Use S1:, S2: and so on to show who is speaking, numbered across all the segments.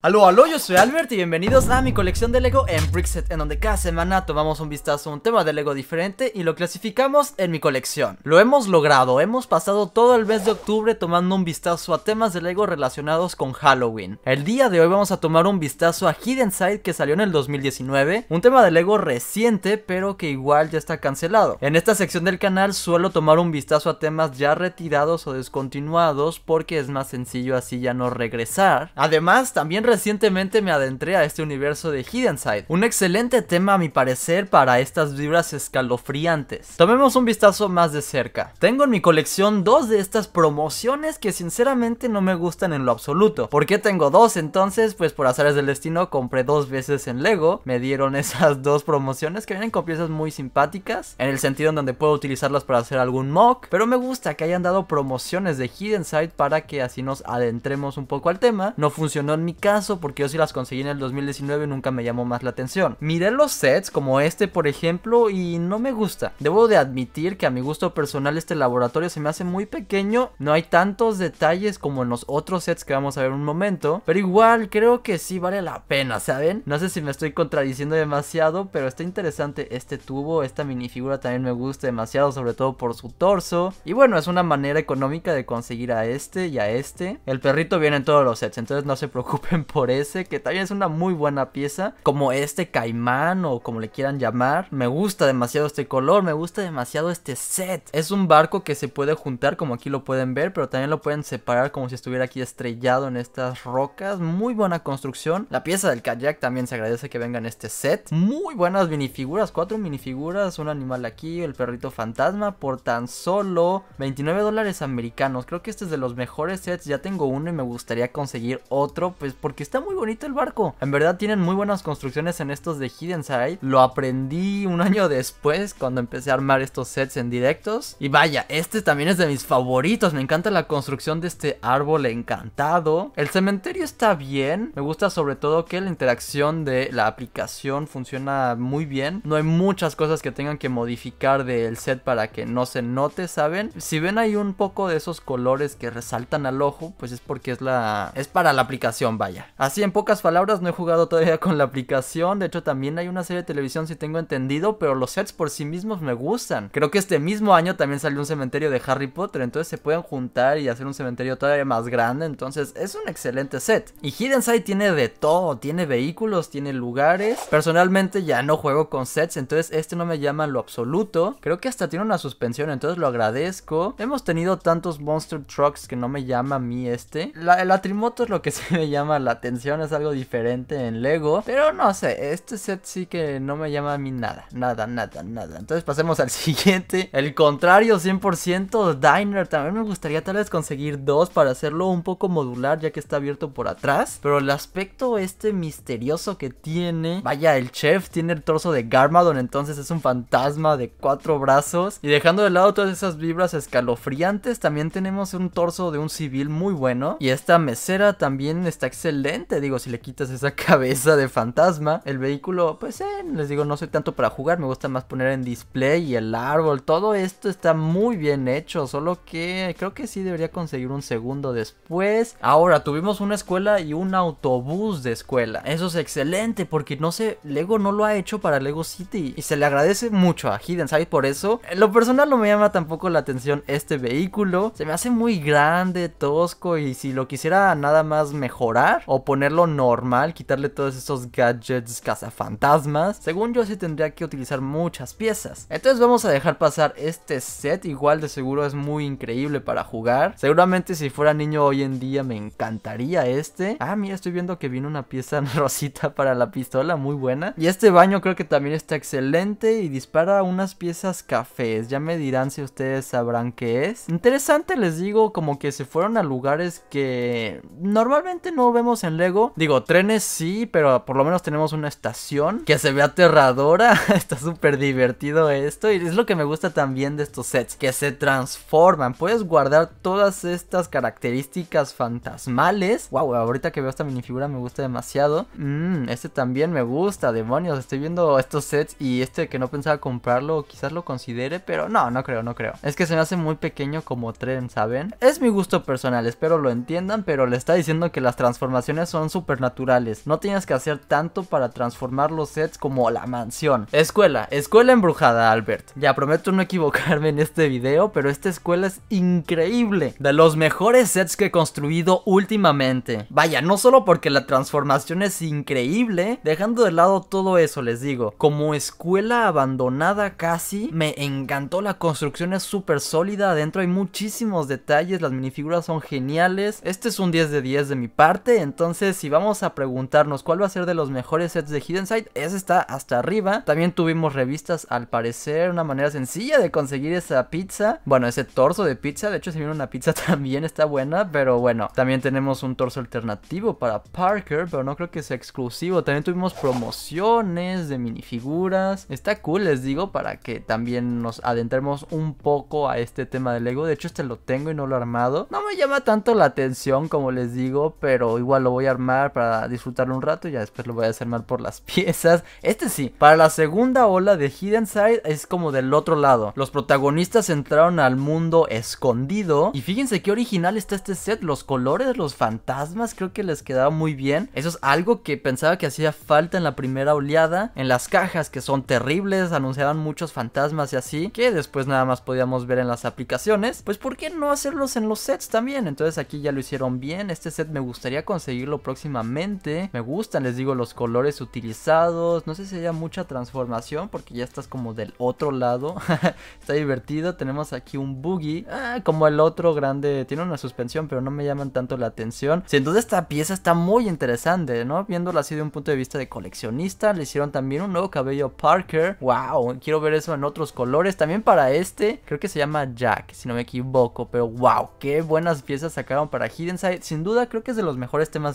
S1: Aló, aló, yo soy Albert y bienvenidos a mi colección de LEGO en Brickset En donde cada semana tomamos un vistazo a un tema de LEGO diferente y lo clasificamos en mi colección Lo hemos logrado, hemos pasado todo el mes de octubre tomando un vistazo a temas de LEGO relacionados con Halloween El día de hoy vamos a tomar un vistazo a Hidden Side que salió en el 2019 Un tema de LEGO reciente pero que igual ya está cancelado En esta sección del canal suelo tomar un vistazo a temas ya retirados o descontinuados Porque es más sencillo así ya no regresar Además también recientemente me adentré a este universo de Hidden Side, un excelente tema a mi parecer para estas vibras escalofriantes. Tomemos un vistazo más de cerca. Tengo en mi colección dos de estas promociones que sinceramente no me gustan en lo absoluto. ¿Por qué tengo dos entonces? Pues por azares del destino compré dos veces en Lego, me dieron esas dos promociones que vienen con piezas muy simpáticas, en el sentido en donde puedo utilizarlas para hacer algún mock, pero me gusta que hayan dado promociones de Hidden Side para que así nos adentremos un poco al tema. No funcionó en mi caso porque yo sí las conseguí en el 2019 nunca me llamó más la atención. Miré los sets como este por ejemplo y no me gusta. Debo de admitir que a mi gusto personal este laboratorio se me hace muy pequeño, no hay tantos detalles como en los otros sets que vamos a ver en un momento, pero igual creo que sí vale la pena, ¿saben? No sé si me estoy contradiciendo demasiado, pero está interesante este tubo, esta minifigura también me gusta demasiado, sobre todo por su torso. Y bueno, es una manera económica de conseguir a este y a este. El perrito viene en todos los sets, entonces no se preocupen por ese, que también es una muy buena pieza, como este caimán o como le quieran llamar. Me gusta demasiado este color, me gusta demasiado este set. Es un barco que se puede juntar como aquí lo pueden ver, pero también lo pueden separar como si estuviera aquí estrellado en estas rocas. Muy buena construcción. La pieza del kayak también se agradece que venga en este set. Muy buenas minifiguras, cuatro minifiguras, un animal aquí, el perrito fantasma, por tan solo 29 dólares americanos. Creo que este es de los mejores sets, ya tengo uno y me gustaría conseguir otro, pues porque que está muy bonito el barco. En verdad tienen muy buenas construcciones en estos de Hidden Side. Lo aprendí un año después cuando empecé a armar estos sets en directos. Y vaya, este también es de mis favoritos. Me encanta la construcción de este árbol encantado. El cementerio está bien. Me gusta sobre todo que la interacción de la aplicación funciona muy bien. No hay muchas cosas que tengan que modificar del set para que no se note, ¿saben? Si ven ahí un poco de esos colores que resaltan al ojo, pues es porque es la es para la aplicación, vaya. Así, en pocas palabras, no he jugado todavía con la aplicación. De hecho, también hay una serie de televisión, si tengo entendido, pero los sets por sí mismos me gustan. Creo que este mismo año también salió un cementerio de Harry Potter, entonces se pueden juntar y hacer un cementerio todavía más grande. Entonces, es un excelente set. Y Hidden Side tiene de todo: tiene vehículos, tiene lugares. Personalmente, ya no juego con sets, entonces este no me llama lo absoluto. Creo que hasta tiene una suspensión, entonces lo agradezco. Hemos tenido tantos Monster Trucks que no me llama a mí este. el Atrimoto es lo que se me llama la atención, es algo diferente en Lego. Pero no sé, este set sí que no me llama a mí nada, nada, nada, nada. Entonces pasemos al siguiente. El contrario, 100%, Diner. También me gustaría tal vez conseguir dos para hacerlo un poco modular ya que está abierto por atrás. Pero el aspecto este misterioso que tiene, vaya, el chef tiene el torso de Garmadon, entonces es un fantasma de cuatro brazos. Y dejando de lado todas esas vibras escalofriantes, también tenemos un torso de un civil muy bueno. Y esta mesera también está excelente Digo, si le quitas esa cabeza de fantasma, el vehículo, pues eh, les digo, no soy tanto para jugar. Me gusta más poner en display y el árbol. Todo esto está muy bien hecho. Solo que creo que sí debería conseguir un segundo después. Ahora, tuvimos una escuela y un autobús de escuela. Eso es excelente porque no sé, Lego no lo ha hecho para Lego City. Y se le agradece mucho a Hidden Side por eso. lo personal no me llama tampoco la atención este vehículo. Se me hace muy grande, tosco y si lo quisiera nada más mejorar ponerlo normal, quitarle todos esos gadgets cazafantasmas. Según yo, sí tendría que utilizar muchas piezas. Entonces vamos a dejar pasar este set, igual de seguro es muy increíble para jugar. Seguramente si fuera niño hoy en día me encantaría este. Ah, mira, estoy viendo que viene una pieza rosita para la pistola, muy buena. Y este baño creo que también está excelente y dispara unas piezas cafés. Ya me dirán si ustedes sabrán qué es. Interesante, les digo, como que se fueron a lugares que normalmente no vemos en Lego, digo, trenes sí, pero por lo menos tenemos una estación que se ve aterradora. Está súper divertido esto y es lo que me gusta también de estos sets, que se transforman. Puedes guardar todas estas características fantasmales. Wow, ahorita que veo esta minifigura me gusta demasiado. Mmm, este también me gusta, demonios. Estoy viendo estos sets y este que no pensaba comprarlo, quizás lo considere, pero no, no creo, no creo. Es que se me hace muy pequeño como tren, ¿saben? Es mi gusto personal, espero lo entiendan, pero le está diciendo que las transformaciones son son supernaturales. No tienes que hacer tanto para transformar los sets como la mansión. Escuela, escuela embrujada, Albert. Ya prometo no equivocarme en este video, pero esta escuela es increíble. De los mejores sets que he construido últimamente. Vaya, no solo porque la transformación es increíble, dejando de lado todo eso, les digo. Como escuela abandonada casi, me encantó la construcción, es súper sólida, adentro hay muchísimos detalles, las minifiguras son geniales. Este es un 10 de 10 de mi parte, entonces entonces, si vamos a preguntarnos cuál va a ser de los mejores sets de Hidden Side, ese está hasta arriba. También tuvimos revistas, al parecer, una manera sencilla de conseguir esa pizza. Bueno, ese torso de pizza, de hecho, si viene una pizza también está buena, pero bueno, también tenemos un torso alternativo para Parker, pero no creo que sea exclusivo. También tuvimos promociones de minifiguras. Está cool, les digo, para que también nos adentremos un poco a este tema del Lego. De hecho, este lo tengo y no lo he armado. No me llama tanto la atención, como les digo, pero igual voy a armar para disfrutarlo un rato y ya después lo voy a desarmar por las piezas. Este sí, para la segunda ola de Hidden Side es como del otro lado. Los protagonistas entraron al mundo escondido y fíjense qué original está este set, los colores, los fantasmas, creo que les quedaba muy bien. Eso es algo que pensaba que hacía falta en la primera oleada, en las cajas que son terribles, anunciaban muchos fantasmas y así, que después nada más podíamos ver en las aplicaciones. Pues ¿por qué no hacerlos en los sets también? Entonces aquí ya lo hicieron bien, este set me gustaría conseguir lo próximamente. Me gustan, les digo, los colores utilizados. No sé si haya mucha transformación porque ya estás como del otro lado. Está divertido. Tenemos aquí un buggy. Ah, como el otro grande. Tiene una suspensión, pero no me llaman tanto la atención. Sin duda esta pieza está muy interesante, ¿no? Viéndola así de un punto de vista de coleccionista. Le hicieron también un nuevo cabello Parker. ¡Wow! Quiero ver eso en otros colores. También para este, creo que se llama Jack, si no me equivoco. Pero ¡wow! ¡Qué buenas piezas sacaron para Hidden Side! Sin duda creo que es de los mejores temas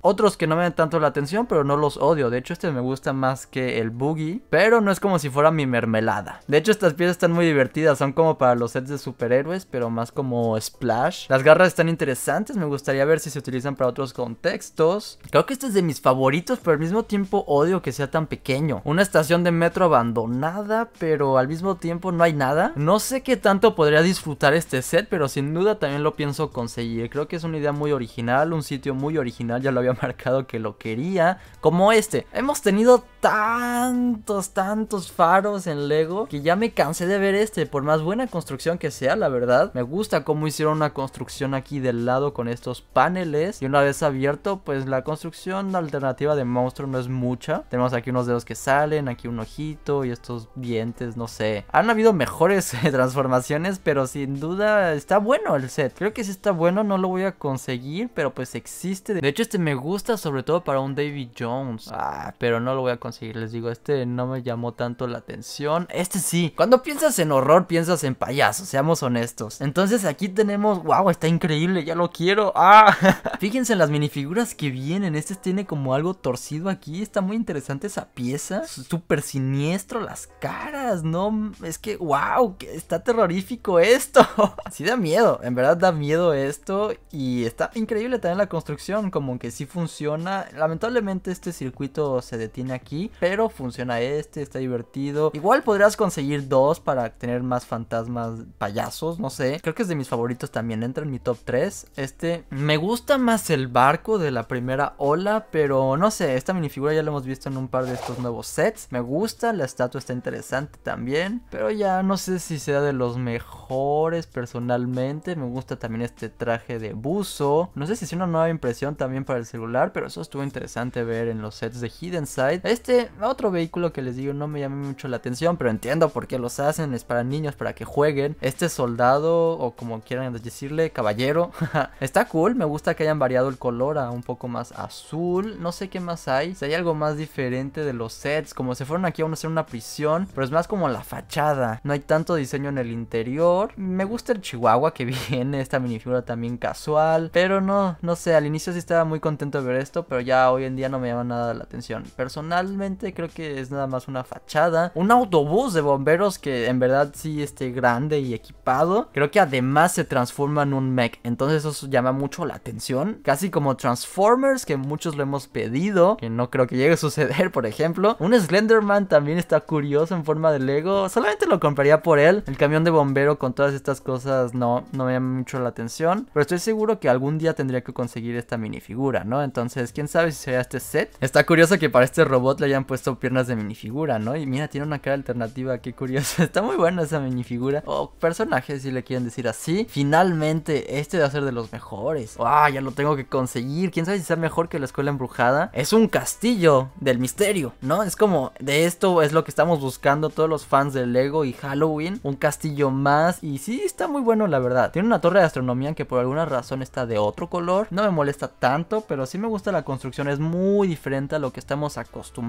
S1: otros que no me dan tanto la atención, pero no los odio. De hecho, este me gusta más que el Boogie, pero no es como si fuera mi mermelada. De hecho, estas piezas están muy divertidas, son como para los sets de superhéroes, pero más como splash. Las garras están interesantes, me gustaría ver si se utilizan para otros contextos. Creo que este es de mis favoritos, pero al mismo tiempo odio que sea tan pequeño. Una estación de metro abandonada, pero al mismo tiempo no hay nada. No sé qué tanto podría disfrutar este set, pero sin duda también lo pienso conseguir. Creo que es una idea muy original, un sitio muy original final ya lo había marcado que lo quería, como este. Hemos tenido tantos, tantos faros en Lego que ya me cansé de ver este, por más buena construcción que sea, la verdad. Me gusta cómo hicieron una construcción aquí del lado con estos paneles y una vez abierto, pues la construcción alternativa de monstruo no es mucha. Tenemos aquí unos dedos que salen, aquí un ojito y estos dientes, no sé. Han habido mejores transformaciones, pero sin duda está bueno el set. Creo que si está bueno no lo voy a conseguir, pero pues existe. De hecho este me gusta sobre todo para un David Jones. Ah, pero no lo voy a conseguir conseguir. Les digo, este no me llamó tanto la atención. Este sí. Cuando piensas en horror, piensas en payasos, seamos honestos. Entonces aquí tenemos, wow, está increíble, ya lo quiero. Ah, fíjense en las minifiguras que vienen. Este tiene como algo torcido aquí. Está muy interesante esa pieza. Súper siniestro las caras, ¿no? Es que, wow, está terrorífico esto. sí da miedo, en verdad da miedo esto. Y está increíble también la construcción, como que sí funciona. Lamentablemente este circuito se detiene aquí pero funciona este, está divertido. Igual podrías conseguir dos para tener más fantasmas payasos, no sé. Creo que es de mis favoritos también, entra en mi top 3. Este, me gusta más el barco de la primera ola, pero no sé, esta minifigura ya la hemos visto en un par de estos nuevos sets. Me gusta, la estatua está interesante también, pero ya no sé si sea de los mejores personalmente. Me gusta también este traje de buzo. No sé si es una nueva impresión también para el celular, pero eso estuvo interesante ver en los sets de Hidden Side. Este este, otro vehículo que les digo no me llama mucho la atención, pero entiendo por qué los hacen, es para niños, para que jueguen. Este soldado, o como quieran decirle, caballero, está cool, me gusta que hayan variado el color a un poco más azul, no sé qué más hay, si hay algo más diferente de los sets, como se fueron aquí a hacer una prisión, pero es más como la fachada, no hay tanto diseño en el interior, me gusta el chihuahua que viene, esta minifigura también casual, pero no, no sé, al inicio sí estaba muy contento de ver esto, pero ya hoy en día no me llama nada la atención. Personal creo que es nada más una fachada. Un autobús de bomberos que en verdad sí esté grande y equipado. Creo que además se transforma en un mech. Entonces eso llama mucho la atención. Casi como Transformers, que muchos lo hemos pedido. Que no creo que llegue a suceder, por ejemplo. Un Slenderman también está curioso en forma de Lego. Solamente lo compraría por él. El camión de bombero con todas estas cosas no, no me llama mucho la atención. Pero estoy seguro que algún día tendría que conseguir esta minifigura, ¿no? Entonces, quién sabe si sería este set. Está curioso que para este robot le han puesto piernas de minifigura, ¿no? Y mira, tiene una cara alternativa, qué curioso. Está muy buena esa minifigura. O personajes personaje, si le quieren decir así. Finalmente, este va a ser de los mejores. ¡Ah! ya lo tengo que conseguir. ¿Quién sabe si sea mejor que la escuela embrujada? Es un castillo del misterio, ¿no? Es como, de esto es lo que estamos buscando todos los fans de Lego y Halloween. Un castillo más. Y sí, está muy bueno, la verdad. Tiene una torre de astronomía que por alguna razón está de otro color. No me molesta tanto, pero sí me gusta la construcción. Es muy diferente a lo que estamos acostumbrados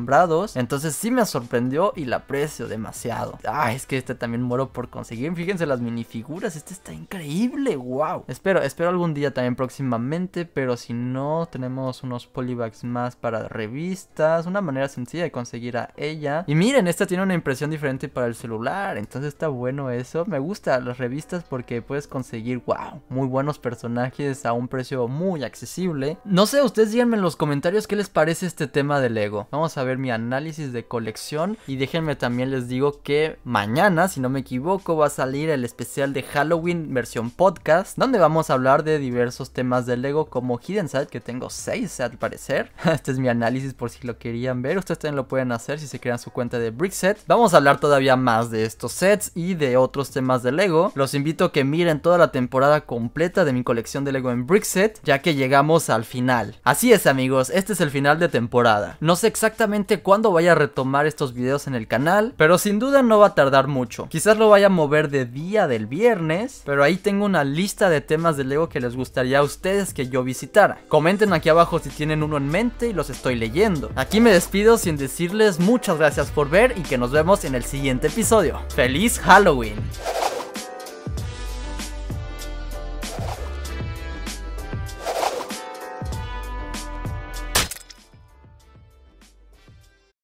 S1: entonces sí me sorprendió y la aprecio demasiado. Ah, es que este también muero por conseguir. Fíjense las minifiguras, este está increíble, wow. Espero, espero algún día también próximamente, pero si no, tenemos unos polybags más para revistas. Una manera sencilla de conseguir a ella. Y miren, esta tiene una impresión diferente para el celular, entonces está bueno eso. Me gusta las revistas porque puedes conseguir, wow, muy buenos personajes a un precio muy accesible. No sé, ustedes díganme en los comentarios qué les parece este tema de Lego. Vamos a ver mi análisis de colección. Y déjenme también les digo que mañana, si no me equivoco, va a salir el especial de Halloween versión podcast, donde vamos a hablar de diversos temas de Lego como Hidden Side, que tengo 6 al parecer. Este es mi análisis por si lo querían ver. Ustedes también lo pueden hacer si se crean su cuenta de Brickset. Vamos a hablar todavía más de estos sets y de otros temas de Lego. Los invito a que miren toda la temporada completa de mi colección de Lego en Brickset, ya que llegamos al final. Así es amigos, este es el final de temporada. No sé exactamente cuando cuándo vaya a retomar estos videos en el canal, pero sin duda no va a tardar mucho. Quizás lo vaya a mover de día del viernes, pero ahí tengo una lista de temas de Lego que les gustaría a ustedes que yo visitara. Comenten aquí abajo si tienen uno en mente y los estoy leyendo. Aquí me despido sin decirles muchas gracias por ver y que nos vemos en el siguiente episodio. ¡Feliz Halloween!